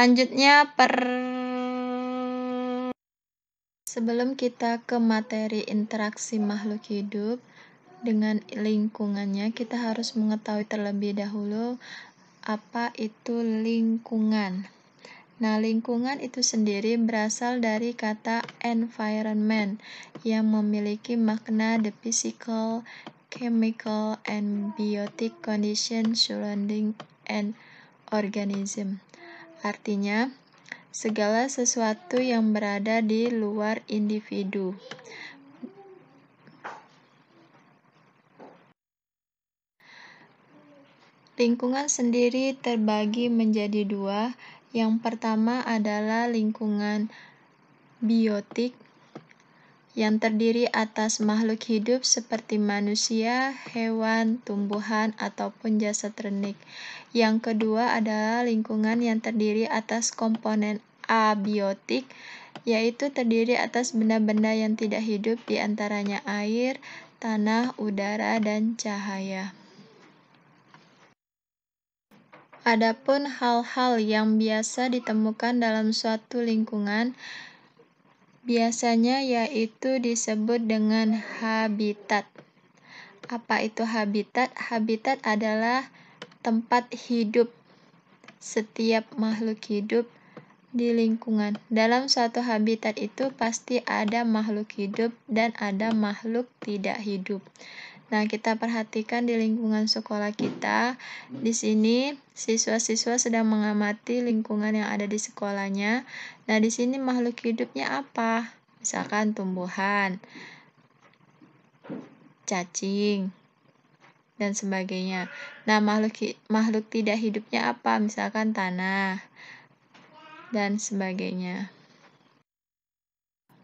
Selanjutnya per sebelum kita ke materi interaksi makhluk hidup dengan lingkungannya, kita harus mengetahui terlebih dahulu apa itu lingkungan. Nah, lingkungan itu sendiri berasal dari kata environment yang memiliki makna the physical, chemical, and biotic condition surrounding an organism. Artinya, segala sesuatu yang berada di luar individu. Lingkungan sendiri terbagi menjadi dua. Yang pertama adalah lingkungan biotik yang terdiri atas makhluk hidup seperti manusia, hewan, tumbuhan, ataupun jasa renik. Yang kedua adalah lingkungan yang terdiri atas komponen abiotik, yaitu terdiri atas benda-benda yang tidak hidup diantaranya air, tanah, udara, dan cahaya. Adapun hal-hal yang biasa ditemukan dalam suatu lingkungan Biasanya yaitu disebut dengan habitat. Apa itu habitat? Habitat adalah tempat hidup setiap makhluk hidup di lingkungan. Dalam suatu habitat itu pasti ada makhluk hidup dan ada makhluk tidak hidup. Nah, kita perhatikan di lingkungan sekolah kita. Di sini siswa-siswa sedang mengamati lingkungan yang ada di sekolahnya. Nah, di sini makhluk hidupnya apa? Misalkan tumbuhan, cacing, dan sebagainya. Nah, makhluk makhluk tidak hidupnya apa? Misalkan tanah dan sebagainya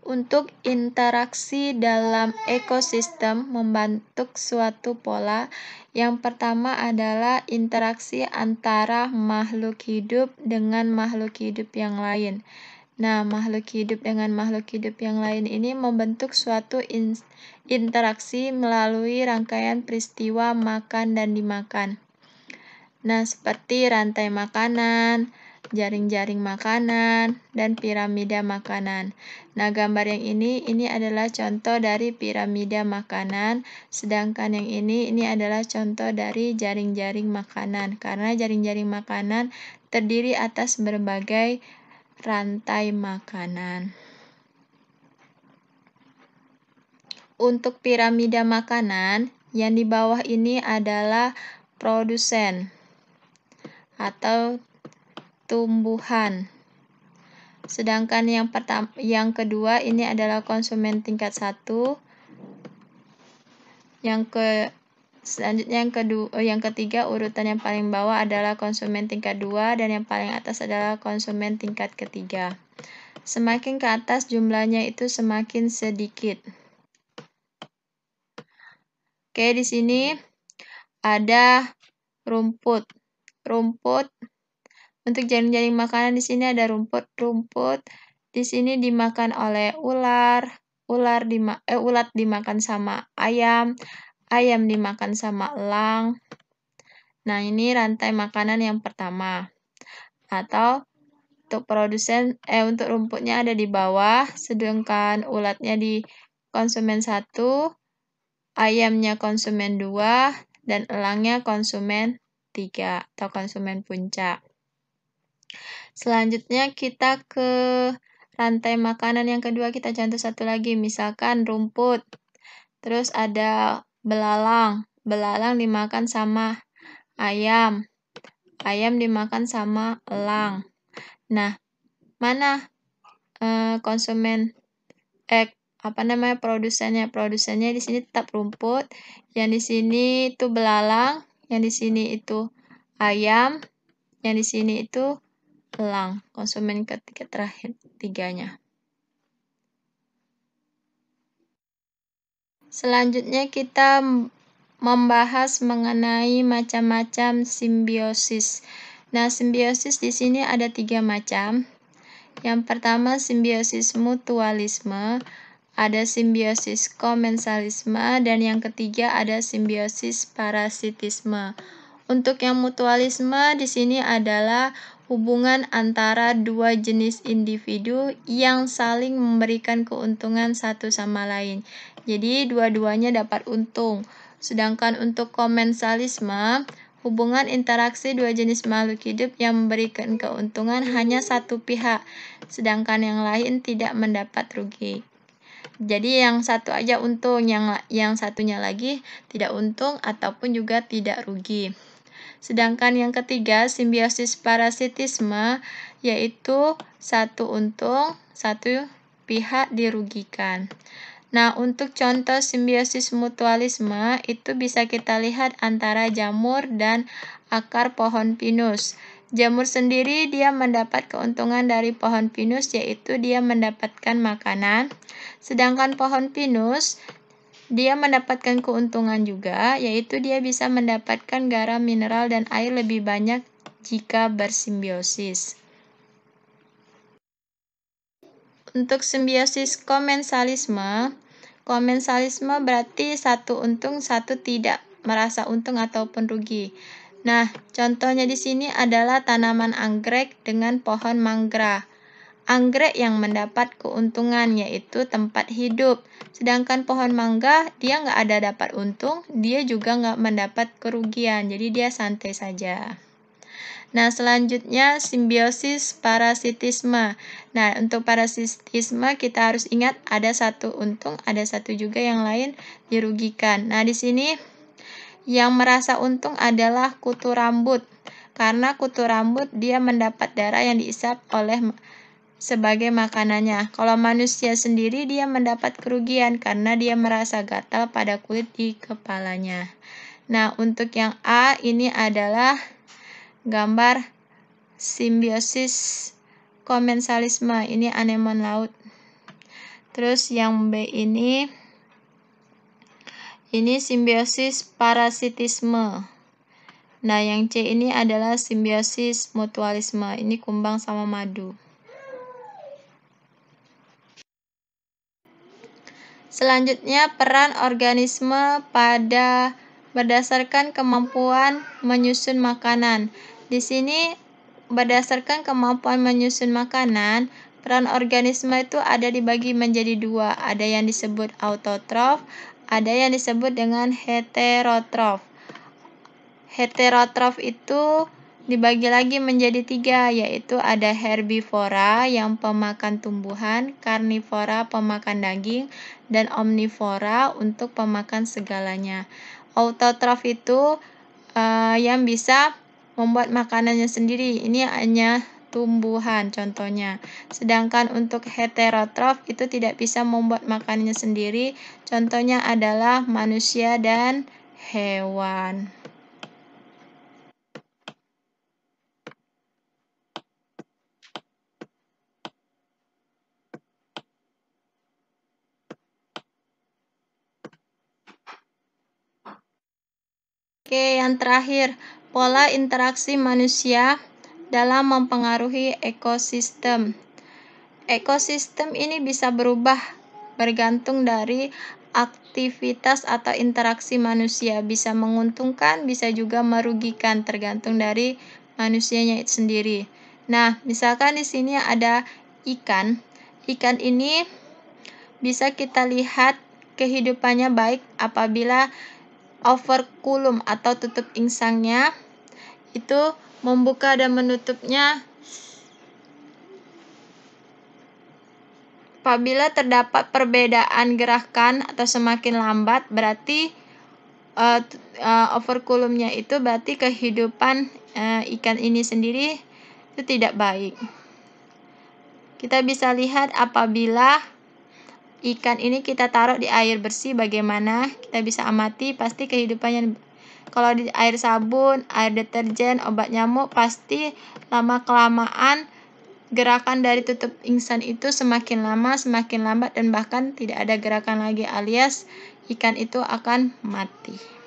untuk interaksi dalam ekosistem membentuk suatu pola. Yang pertama adalah interaksi antara makhluk hidup dengan makhluk hidup yang lain. Nah, makhluk hidup dengan makhluk hidup yang lain ini membentuk suatu in interaksi melalui rangkaian peristiwa makan dan dimakan. Nah, seperti rantai makanan, jaring-jaring makanan, dan piramida makanan. Nah, gambar yang ini, ini adalah contoh dari piramida makanan, sedangkan yang ini, ini adalah contoh dari jaring-jaring makanan, karena jaring-jaring makanan terdiri atas berbagai rantai makanan. Untuk piramida makanan, yang di bawah ini adalah produsen atau tumbuhan. Sedangkan yang pertama yang kedua ini adalah konsumen tingkat satu Yang ke selanjutnya yang kedua eh, yang ketiga urutan yang paling bawah adalah konsumen tingkat dua dan yang paling atas adalah konsumen tingkat ketiga. Semakin ke atas jumlahnya itu semakin sedikit. Oke, di sini ada rumput. Rumput untuk jaring-jaring makanan di sini ada rumput-rumput. Di sini dimakan oleh ular, ular dima eh, ulat dimakan sama ayam, ayam dimakan sama elang. Nah, ini rantai makanan yang pertama. Atau untuk produsen eh untuk rumputnya ada di bawah, sedangkan ulatnya di konsumen 1, ayamnya konsumen 2, dan elangnya konsumen 3 atau konsumen puncak. Selanjutnya kita ke rantai makanan yang kedua kita contoh satu lagi misalkan rumput. Terus ada belalang. Belalang dimakan sama ayam. Ayam dimakan sama elang. Nah, mana uh, konsumen eh apa namanya produsennya? Produsennya di sini tetap rumput, yang di sini itu belalang, yang di sini itu ayam, yang di sini itu elang, konsumen ketiga terakhir tiganya. Selanjutnya kita membahas mengenai macam-macam simbiosis. Nah, simbiosis di sini ada tiga macam. Yang pertama simbiosis mutualisme, ada simbiosis komensalisme, dan yang ketiga ada simbiosis parasitisme. Untuk yang mutualisme di sini adalah hubungan antara dua jenis individu yang saling memberikan keuntungan satu sama lain. Jadi, dua-duanya dapat untung. Sedangkan untuk komensalisme, hubungan interaksi dua jenis makhluk hidup yang memberikan keuntungan hanya satu pihak, sedangkan yang lain tidak mendapat rugi. Jadi yang satu aja untung, yang yang satunya lagi tidak untung ataupun juga tidak rugi. Sedangkan yang ketiga, simbiosis parasitisme, yaitu satu untung, satu pihak dirugikan. Nah, untuk contoh simbiosis mutualisme itu bisa kita lihat antara jamur dan akar pohon pinus. Jamur sendiri dia mendapat keuntungan dari pohon pinus yaitu dia mendapatkan makanan, sedangkan pohon pinus dia mendapatkan keuntungan juga, yaitu dia bisa mendapatkan garam mineral dan air lebih banyak jika bersimbiosis. Untuk simbiosis komensalisme, komensalisme berarti satu untung, satu tidak merasa untung ataupun rugi. Nah, contohnya di sini adalah tanaman anggrek dengan pohon mangga anggrek yang mendapat keuntungan yaitu tempat hidup. Sedangkan pohon mangga dia nggak ada dapat untung, dia juga nggak mendapat kerugian, jadi dia santai saja. Nah, selanjutnya simbiosis parasitisme. Nah, untuk parasitisme kita harus ingat ada satu untung, ada satu juga yang lain dirugikan. Nah, di sini yang merasa untung adalah kutu rambut. Karena kutu rambut dia mendapat darah yang diisap oleh sebagai makanannya. Kalau manusia sendiri dia mendapat kerugian karena dia merasa gatal pada kulit di kepalanya. Nah, untuk yang A ini adalah gambar simbiosis komensalisme. Ini anemon laut. Terus yang B ini ini simbiosis parasitisme. Nah, yang C ini adalah simbiosis mutualisme. Ini kumbang sama madu. Selanjutnya, peran organisme pada berdasarkan kemampuan menyusun makanan. Di sini berdasarkan kemampuan menyusun makanan, peran organisme itu ada dibagi menjadi dua, ada yang disebut autotrof, ada yang disebut dengan heterotrof. Heterotrof itu dibagi lagi menjadi tiga, yaitu ada herbivora yang pemakan tumbuhan, karnivora pemakan daging, dan omnivora untuk pemakan segalanya. Autotrof itu uh, yang bisa membuat makanannya sendiri. Ini hanya tumbuhan contohnya. Sedangkan untuk heterotrof itu tidak bisa membuat makanannya sendiri. Contohnya adalah manusia dan hewan. Oke, yang terakhir, pola interaksi manusia dalam mempengaruhi ekosistem. Ekosistem ini bisa berubah bergantung dari aktivitas atau interaksi manusia, bisa menguntungkan, bisa juga merugikan tergantung dari manusianya itu sendiri. Nah, misalkan di sini ada ikan. Ikan ini bisa kita lihat kehidupannya baik apabila overculum atau tutup insangnya itu membuka dan menutupnya apabila terdapat perbedaan gerakan atau semakin lambat berarti uh, uh, overculumnya itu berarti kehidupan uh, ikan ini sendiri itu tidak baik. Kita bisa lihat apabila ikan ini kita taruh di air bersih bagaimana kita bisa amati pasti kehidupannya kalau di air sabun, air deterjen, obat nyamuk pasti lama kelamaan gerakan dari tutup insan itu semakin lama, semakin lambat dan bahkan tidak ada gerakan lagi alias ikan itu akan mati.